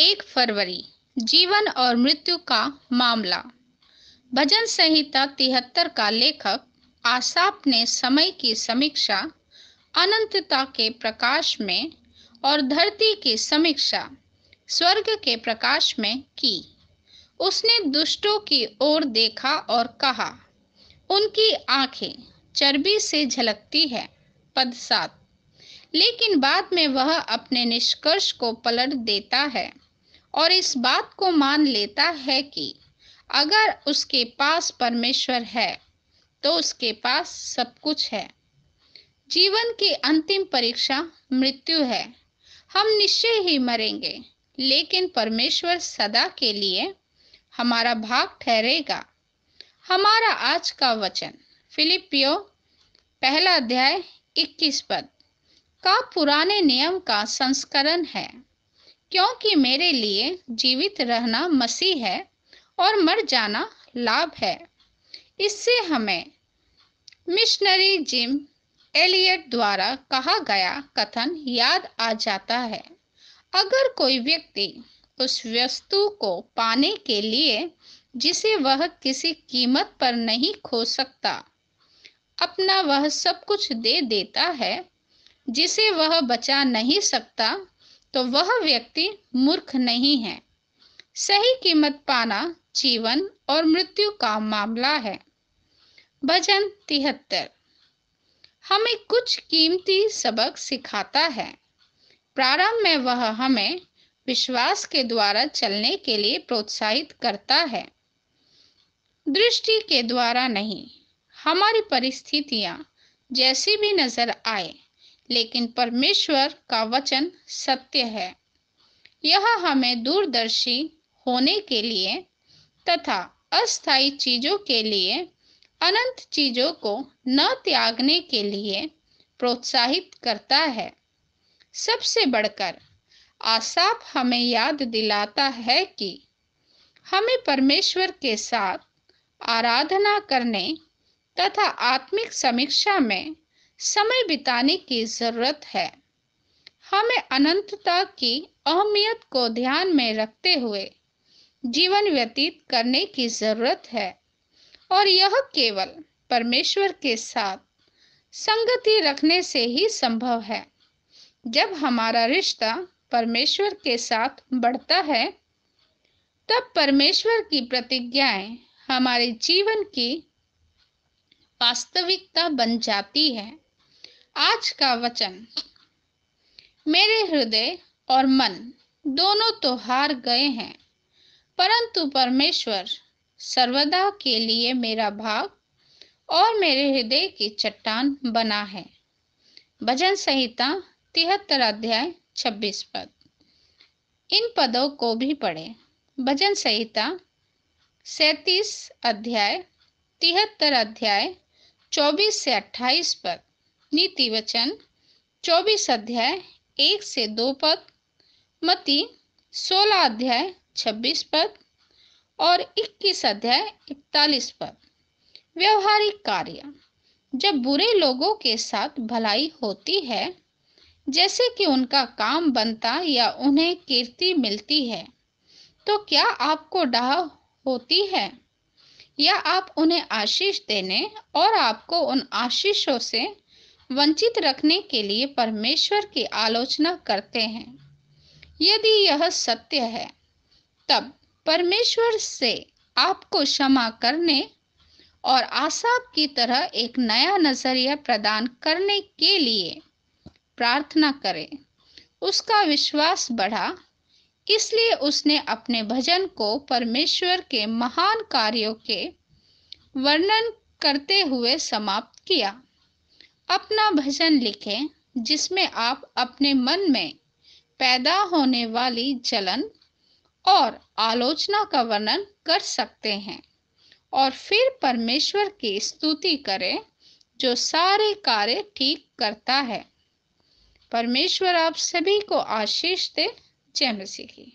एक फरवरी जीवन और मृत्यु का मामला भजन संहिता तिहत्तर का लेखक आसाप ने समय की समीक्षा अनंतता के प्रकाश में और धरती की समीक्षा स्वर्ग के प्रकाश में की उसने दुष्टों की ओर देखा और कहा उनकी आंखें चर्बी से झलकती है पद सात लेकिन बाद में वह अपने निष्कर्ष को पलट देता है और इस बात को मान लेता है कि अगर उसके पास परमेश्वर है तो उसके पास सब कुछ है जीवन की अंतिम परीक्षा मृत्यु है हम निश्चय ही मरेंगे लेकिन परमेश्वर सदा के लिए हमारा भाग ठहरेगा हमारा आज का वचन फिलिपियो पहला अध्याय 21 पद का पुराने नियम का संस्करण है क्योंकि मेरे लिए जीवित रहना मसीह है और मर जाना लाभ है इससे हमें मिशनरी जिम एलियट द्वारा कहा गया कथन याद आ जाता है अगर कोई व्यक्ति उस वस्तु को पाने के लिए जिसे वह किसी कीमत पर नहीं खो सकता अपना वह सब कुछ दे देता है जिसे वह बचा नहीं सकता तो वह व्यक्ति मूर्ख नहीं है सही कीमत पाना जीवन और मृत्यु का मामला है भजन तिहत्तर हमें कुछ कीमती सबक सिखाता है प्रारंभ में वह हमें विश्वास के द्वारा चलने के लिए प्रोत्साहित करता है दृष्टि के द्वारा नहीं हमारी परिस्थितियां जैसी भी नजर आए लेकिन परमेश्वर का वचन सत्य है यह हमें दूरदर्शी होने के लिए तथा अस्थाई चीजों के लिए अनंत चीजों को न त्यागने के लिए प्रोत्साहित करता है सबसे बढ़कर आसाप हमें याद दिलाता है कि हमें परमेश्वर के साथ आराधना करने तथा आत्मिक समीक्षा में समय बिताने की जरूरत है हमें अनंतता की अहमियत को ध्यान में रखते हुए जीवन व्यतीत करने की जरूरत है और यह केवल परमेश्वर के साथ संगति रखने से ही संभव है जब हमारा रिश्ता परमेश्वर के साथ बढ़ता है तब परमेश्वर की प्रतिज्ञाएं हमारे जीवन की वास्तविकता बन जाती है आज का वचन मेरे हृदय और मन दोनों तो हार गए हैं परंतु परमेश्वर सर्वदा के लिए मेरा भाग और मेरे हृदय की चट्टान बना है भजन संहिता तिहत्तर अध्याय छब्बीस पद इन पदों को भी पढ़े भजन संहिता सैतीस अध्याय तिहत्तर अध्याय चौबीस से अट्ठाईस पद नीति वचन चौबीस अध्याय एक से दो पद मती सोलह अध्याय छब्बीस पद और इक्कीस अध्याय इकतालीस पद व्यवहारिक कार्य जब बुरे लोगों के साथ भलाई होती है जैसे कि उनका काम बनता या उन्हें कीर्ति मिलती है तो क्या आपको डाह होती है या आप उन्हें आशीष देने और आपको उन आशीषों से वंचित रखने के लिए परमेश्वर की आलोचना करते हैं यदि यह सत्य है तब परमेश्वर से आपको क्षमा करने और आसाब की तरह एक नया नजरिया प्रदान करने के लिए प्रार्थना करें उसका विश्वास बढ़ा इसलिए उसने अपने भजन को परमेश्वर के महान कार्यों के वर्णन करते हुए समाप्त किया अपना भजन लिखें जिसमें आप अपने मन में पैदा होने वाली जलन और आलोचना का वर्णन कर सकते हैं और फिर परमेश्वर की स्तुति करें जो सारे कार्य ठीक करता है परमेश्वर आप सभी को आशीष दे जय मसीह की